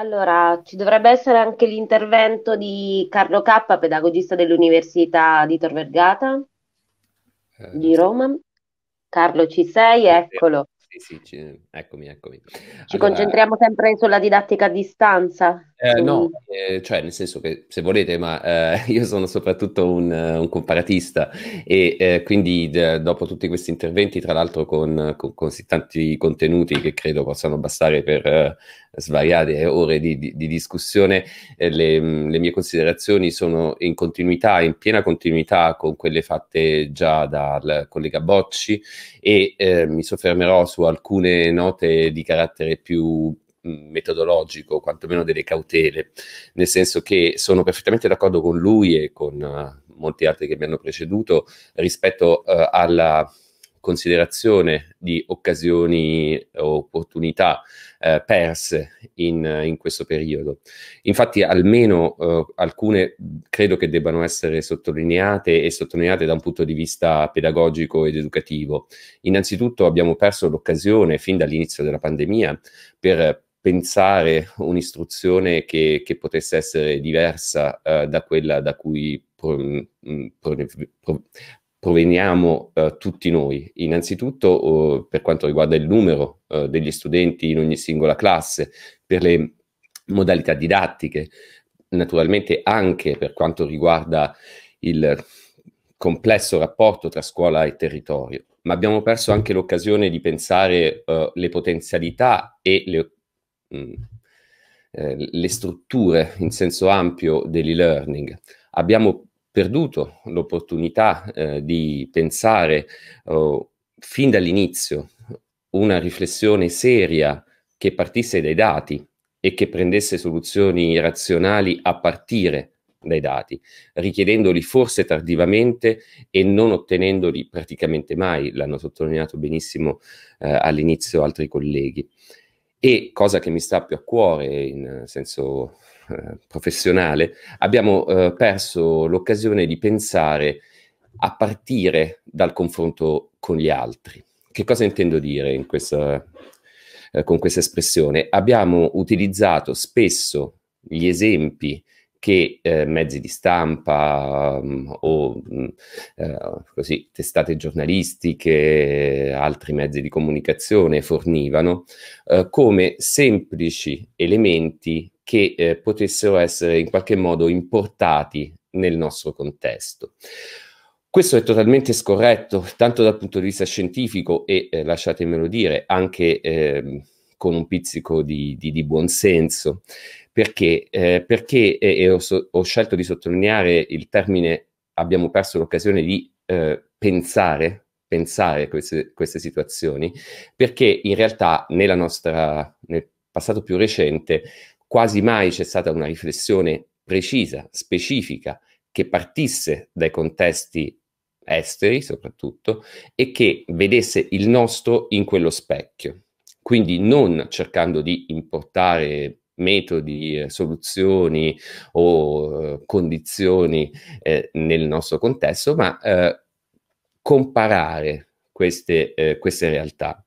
Allora, ci dovrebbe essere anche l'intervento di Carlo K, pedagogista dell'Università di Tor Vergata eh, di Roma. Carlo, ci sei? Eccolo. Sì, sì, ci... eccomi, eccomi. Ci allora... concentriamo sempre sulla didattica a distanza? Eh, no, mm. eh, cioè nel senso che se volete, ma eh, io sono soprattutto un, un comparatista e eh, quindi d- dopo tutti questi interventi, tra l'altro con, così tanti contenuti che credo possano bastare per eh, svariate eh, ore di, di, di discussione, le, mm, le, mie considerazioni sono in continuità, in piena continuità con quelle fatte già dal collega Bocci e mi soffermerò su alcune note di carattere più Mm, metodologico, quantomeno delle cautele, nel senso che sono perfettamente d'accordo con lui e con uh, eh, molti altri che mi hanno preceduto rispetto uh, alla considerazione di occasioni o eh, opportunità eh, perse in, in, questo periodo. Infatti almeno eh, alcune credo che debbano essere sottolineate e sottolineate da un punto di vista pedagogico ed educativo. Innanzitutto abbiamo perso l'occasione fin dall'inizio della pandemia per pensare un'istruzione che, che potesse essere diversa eh, da quella da cui pro, mm, mm, pro, pro, proveniamo eh, tutti noi. Innanzitutto eh, per quanto riguarda il numero eh, degli studenti in ogni singola classe, per le modalità didattiche, naturalmente anche per quanto riguarda il complesso rapporto tra scuola e territorio ma abbiamo perso anche l'occasione di pensare uh, le potenzialità e le, mh, mm, eh, le strutture in senso ampio dell'e-learning. Abbiamo perduto l'opportunità eh, di pensare oh, fin dall'inizio una riflessione seria che partisse dai dati e che prendesse soluzioni razionali a partire dai dati, richiedendoli forse tardivamente e non ottenendoli praticamente mai, l'hanno sottolineato benissimo eh, all'inizio altri colleghi. E cosa che mi sta più a cuore in eh, senso eh, professionale, abbiamo eh, perso l'occasione di pensare a partire dal confronto con gli altri. Che cosa intendo dire questa, eh, con questa espressione? Abbiamo utilizzato spesso gli esempi che eh, mezzi di stampa um, o mm, eh, così, testate giornalistiche, altri mezzi di comunicazione fornivano, eh, come semplici elementi che eh, potessero essere in qualche modo importati nel nostro contesto. Questo è totalmente scorretto, tanto dal punto di vista scientifico e, eh, lasciatemelo dire, anche ehm, con un pizzico di, di, di buonsenso. Perché? Eh, perché ho, so, ho, scelto di sottolineare il termine abbiamo perso l'occasione di eh, pensare, pensare queste, queste, situazioni, perché in realtà nella nostra, nel passato più recente quasi mai c'è stata una riflessione precisa, specifica, che partisse dai contesti esteri soprattutto e che vedesse il nostro in quello specchio. Quindi non cercando di importare metodi, eh, soluzioni o eh, condizioni eh, nel nostro contesto, ma comparare queste, queste realtà.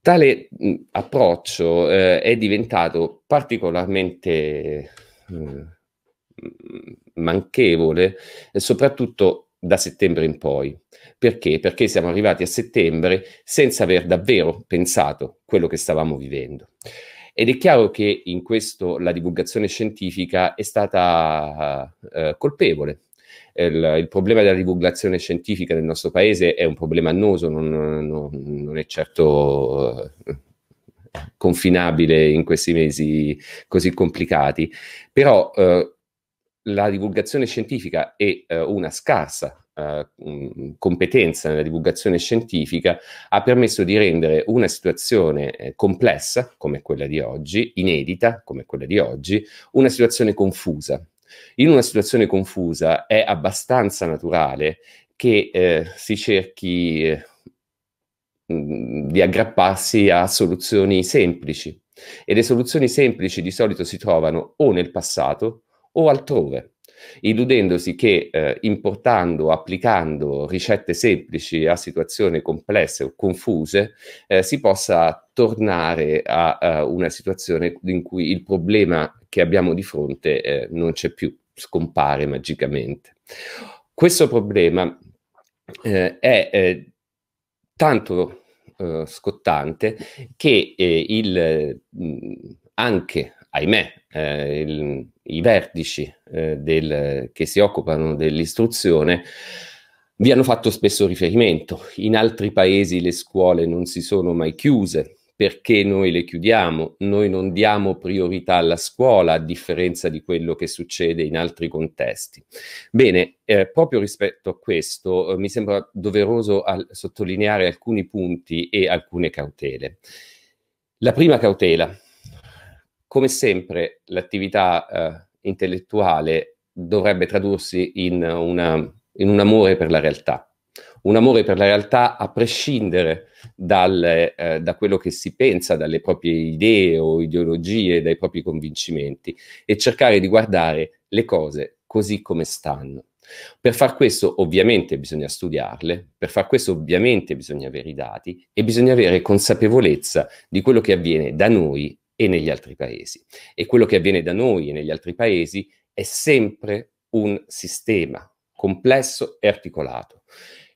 Tale mm, approccio eh, è diventato particolarmente mm, eh, manchevole, soprattutto da settembre in poi. Perché? Perché siamo arrivati a settembre senza aver davvero pensato quello che stavamo vivendo. Ed è chiaro che in questo la divulgazione scientifica è stata eh, eh, colpevole. Il, il, problema della divulgazione scientifica nel nostro paese è un problema annoso, non, non, non è certo eh, confinabile in questi mesi così complicati, però eh, la divulgazione scientifica e eh, una scarsa eh, competenza nella divulgazione scientifica ha permesso di rendere una situazione eh, complessa come quella di oggi, inedita come quella di oggi, una situazione confusa. In una situazione confusa è abbastanza naturale che eh, si cerchi eh, di aggrapparsi a soluzioni semplici e le soluzioni semplici di solito si trovano o nel passato o altrove illudendosi che eh, importando, applicando ricette semplici a situazioni complesse o confuse, eh, si possa tornare a, a, una situazione in cui il problema che abbiamo di fronte eh, non c'è più, scompare magicamente. Questo problema eh, è eh, tanto eh, scottante che il, mm, anche, ahimè, il, i vertici eh, del, che si occupano dell'istruzione vi hanno fatto spesso riferimento. In altri paesi le scuole non si sono mai chiuse. Perché noi le chiudiamo? Noi non diamo priorità alla scuola a differenza di quello che succede in altri contesti. Bene, eh, proprio rispetto a questo eh, mi sembra doveroso al sottolineare alcuni punti e alcune cautele. La prima cautela, come sempre l'attività eh, intellettuale dovrebbe tradursi in, una, in, un amore per la realtà. Un amore per la realtà a prescindere dal, eh, da quello che si pensa, dalle proprie idee o ideologie, dai propri convincimenti e cercare di guardare le cose così come stanno. Per far questo ovviamente bisogna studiarle, per far questo ovviamente bisogna avere i dati e bisogna avere consapevolezza di quello che avviene da noi e negli altri paesi. E quello che avviene da noi e negli altri paesi è sempre un sistema complesso e articolato.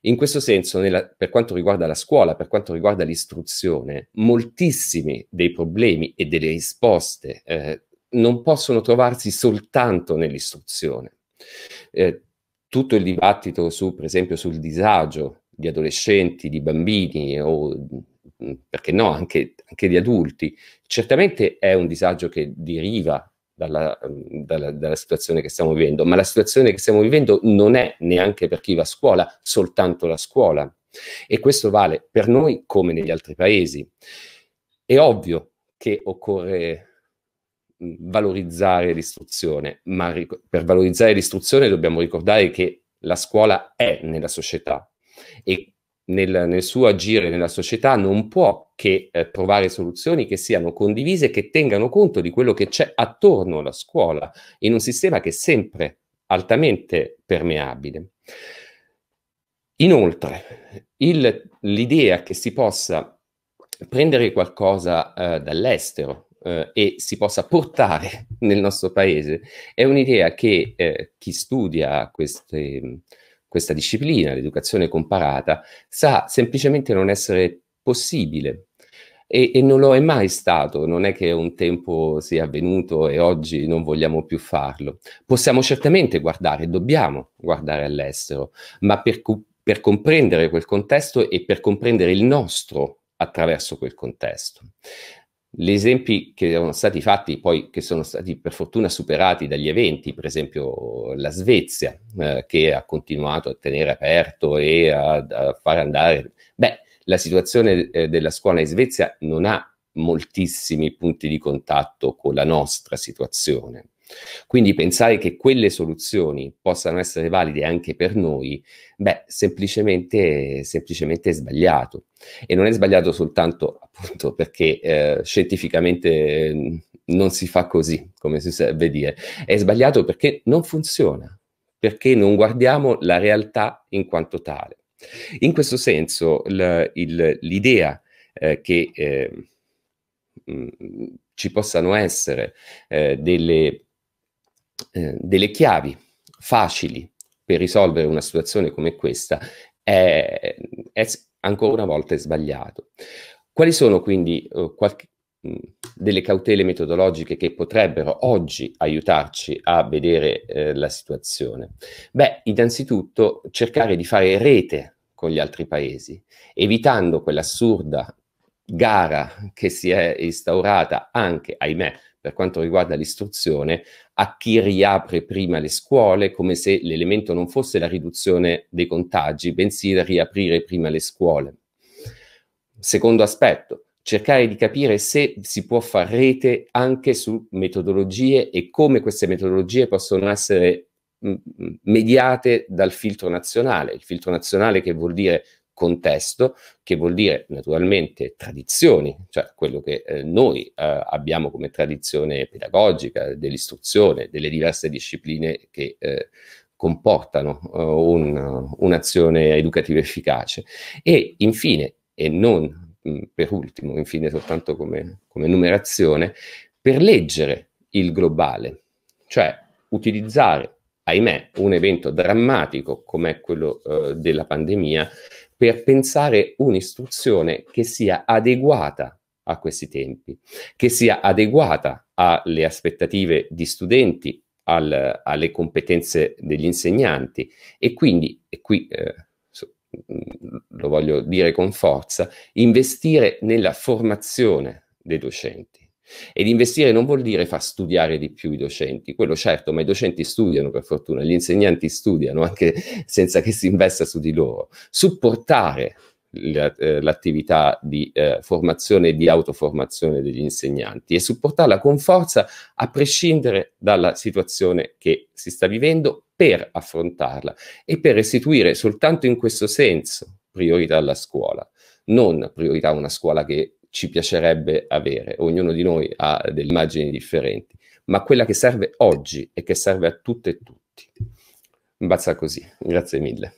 In questo senso, nella, per quanto riguarda la scuola, per quanto riguarda l'istruzione, moltissimi dei problemi e delle risposte eh, non possono trovarsi soltanto nell'istruzione. Eh, tutto il dibattito su, per esempio, sul disagio di adolescenti, di bambini o perché no, anche, anche di adulti. Certamente è un disagio che deriva dalla, dalla, dalla, situazione che stiamo vivendo, ma la situazione che stiamo vivendo non è neanche per chi va a scuola, soltanto la scuola. E questo vale per noi come negli altri paesi. È ovvio che occorre valorizzare l'istruzione, ma per valorizzare l'istruzione dobbiamo ricordare che la scuola è nella società e nel, nel, suo agire nella società non può che eh, trovare soluzioni che siano condivise e che tengano conto di quello che c'è attorno alla scuola, in un sistema che è sempre altamente permeabile. Inoltre, l'idea che si possa prendere qualcosa eh, dall'estero eh, e si possa portare nel nostro paese è un'idea che eh, chi studia queste questa disciplina, l'educazione comparata, sa semplicemente non essere possibile e, e, non lo è mai stato, non è che un tempo sia avvenuto e oggi non vogliamo più farlo. Possiamo certamente guardare, dobbiamo guardare all'estero, ma per, per comprendere quel contesto e per comprendere il nostro attraverso quel contesto gli esempi che erano stati fatti, poi che sono stati per fortuna superati dagli eventi, per esempio la Svezia, eh, che ha continuato a tenere aperto e a, a far andare. Beh, la situazione eh, della scuola in Svezia non ha moltissimi punti di contatto con la nostra situazione. Quindi pensare che quelle soluzioni possano essere valide anche per noi, beh, semplicemente, semplicemente è sbagliato. E non è sbagliato soltanto appunto perché eh, scientificamente mm, non si fa così, come si serve dire, è sbagliato perché non funziona, perché non guardiamo la realtà in quanto tale. In questo senso l, il, l'idea eh, che eh, mh, mm, ci possano essere eh, delle eh, delle chiavi facili per risolvere una situazione come questa è, è ancora una volta sbagliato. Quali sono quindi eh, qualche, mh, mm, delle cautele metodologiche che potrebbero oggi aiutarci a vedere eh, la situazione? Beh, innanzitutto cercare di fare rete con gli altri paesi, evitando quell'assurda gara che si è instaurata anche, ahimè, per quanto riguarda l'istruzione a chi riapre prima le scuole, come se l'elemento non fosse la riduzione dei contagi, bensì riaprire prima le scuole. Secondo aspetto, cercare di capire se si può fare rete anche su metodologie e come queste metodologie possono essere mm, mm, mediate dal filtro nazionale. Il filtro nazionale che vuol dire contesto, che vuol dire naturalmente tradizioni, cioè quello che eh, noi eh, abbiamo come tradizione pedagogica, dell'istruzione, delle diverse discipline che eh, comportano eh, un, un'azione educativa efficace. E infine, e non mm, per ultimo, infine soltanto come, come numerazione, per leggere il globale, cioè utilizzare ahimè, un evento drammatico come quello eh, della pandemia per pensare un'istruzione che sia adeguata a questi tempi, che sia adeguata alle aspettative di studenti, al, alle competenze degli insegnanti e quindi, e qui eh, mm, lo voglio dire con forza, investire nella formazione dei docenti ed investire non vuol dire far studiare di più i docenti, quello certo, ma i docenti studiano per fortuna, gli insegnanti studiano anche senza che si investa su di loro. Supportare eh, l'attività di eh, formazione e di autoformazione degli insegnanti e supportarla con forza a prescindere dalla situazione che si sta vivendo per affrontarla e per restituire soltanto in questo senso priorità alla scuola, non priorità a una scuola che ci piacerebbe avere. Ognuno di noi ha delle immagini differenti, ma quella che serve oggi e che serve a tutte e tutti. Basta così, grazie mille.